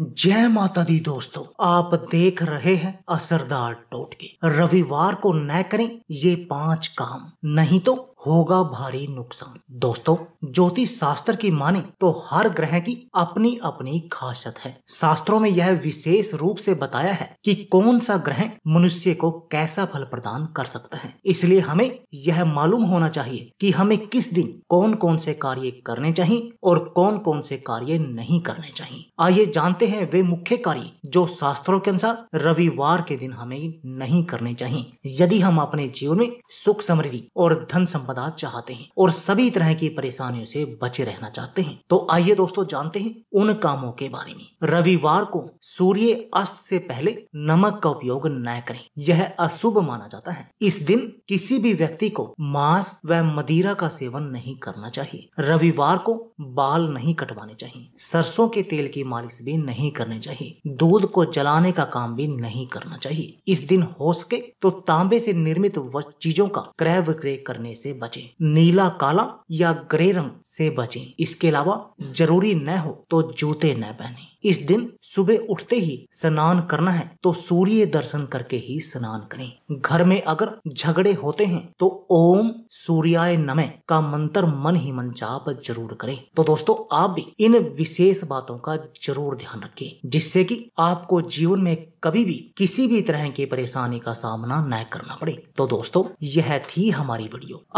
जय माता दी दोस्तों आप देख रहे हैं असरदार टोटके रविवार को न करें ये पांच काम नहीं तो होगा भारी नुकसान दोस्तों ज्योतिष शास्त्र की माने तो हर ग्रह की अपनी अपनी खासियत है शास्त्रों में यह विशेष रूप से बताया है कि कौन सा ग्रह मनुष्य को कैसा फल प्रदान कर सकता है इसलिए हमें यह मालूम होना चाहिए कि हमें किस दिन कौन कौन से कार्य करने चाहिए और कौन कौन से कार्य नहीं करने चाहिए आइए जानते हैं वे मुख्य कार्य जो शास्त्रों के अनुसार रविवार के दिन हमें नहीं करने चाहिए यदि हम अपने जीवन में सुख समृद्धि और धन संपदा मदद चाहते हैं और सभी तरह की परेशानियों से बचे रहना चाहते हैं तो आइए दोस्तों जानते हैं उन कामों के बारे में रविवार को सूर्य अस्त से पहले नमक का उपयोग न करें यह अशुभ माना जाता है इस दिन किसी भी व्यक्ति को मांस व मदिरा का सेवन नहीं करना चाहिए रविवार को बाल नहीं कटवाने चाहिए सरसों के तेल की मालिश भी नहीं करनी चाहिए दूध को जलाने का काम भी नहीं करना चाहिए इस दिन हो सके तो तांबे से निर्मित चीजों का क्रय विक्रय करने से बचें नीला काला या ग्रे रंग से बचें इसके अलावा जरूरी न हो तो जूते न पहने इस दिन सुबह उठते ही स्नान करना है तो सूर्य दर्शन करके ही स्नान करें घर में अगर झगड़े होते हैं तो ओम सूर्याय नमे का मंत्र मन ही मन जाप जरूर करें तो दोस्तों आप भी इन विशेष बातों का जरूर ध्यान रखें जिससे कि आपको जीवन में कभी भी किसी भी तरह की परेशानी का सामना न करना पड़े तो दोस्तों यह थी हमारी वीडियो